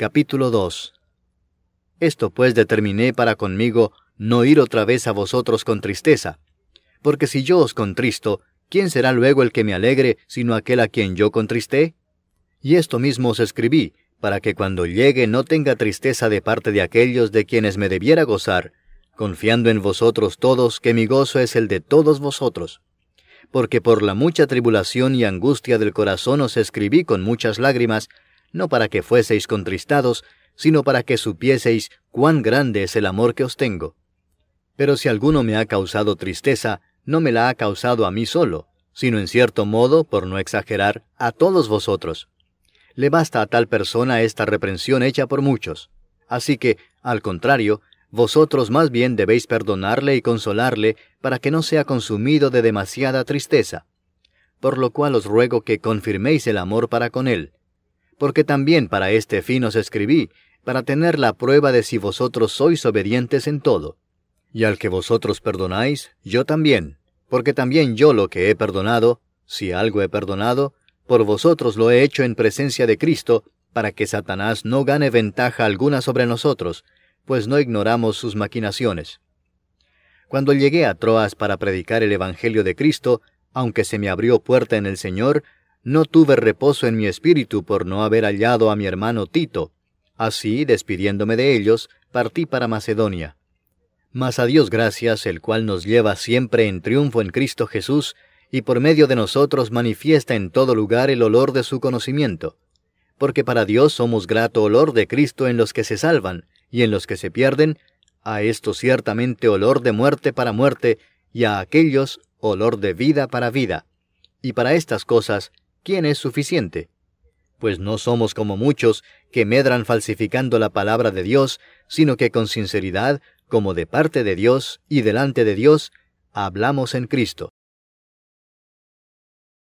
Capítulo 2 Esto pues determiné para conmigo no ir otra vez a vosotros con tristeza, porque si yo os contristo, ¿quién será luego el que me alegre sino aquel a quien yo contristé? Y esto mismo os escribí, para que cuando llegue no tenga tristeza de parte de aquellos de quienes me debiera gozar, confiando en vosotros todos que mi gozo es el de todos vosotros. Porque por la mucha tribulación y angustia del corazón os escribí con muchas lágrimas, no para que fueseis contristados, sino para que supieseis cuán grande es el amor que os tengo. Pero si alguno me ha causado tristeza, no me la ha causado a mí solo, sino en cierto modo, por no exagerar, a todos vosotros. Le basta a tal persona esta reprensión hecha por muchos. Así que, al contrario, vosotros más bien debéis perdonarle y consolarle para que no sea consumido de demasiada tristeza. Por lo cual os ruego que confirméis el amor para con él, porque también para este fin os escribí, para tener la prueba de si vosotros sois obedientes en todo. Y al que vosotros perdonáis, yo también, porque también yo lo que he perdonado, si algo he perdonado, por vosotros lo he hecho en presencia de Cristo, para que Satanás no gane ventaja alguna sobre nosotros, pues no ignoramos sus maquinaciones. Cuando llegué a Troas para predicar el Evangelio de Cristo, aunque se me abrió puerta en el Señor, no tuve reposo en mi espíritu por no haber hallado a mi hermano Tito. Así, despidiéndome de ellos, partí para Macedonia. Mas a Dios gracias, el cual nos lleva siempre en triunfo en Cristo Jesús, y por medio de nosotros manifiesta en todo lugar el olor de su conocimiento. Porque para Dios somos grato olor de Cristo en los que se salvan, y en los que se pierden, a esto ciertamente olor de muerte para muerte, y a aquellos olor de vida para vida. Y para estas cosas ¿quién es suficiente. Pues no somos como muchos que medran falsificando la palabra de Dios, sino que con sinceridad, como de parte de Dios y delante de Dios, hablamos en Cristo.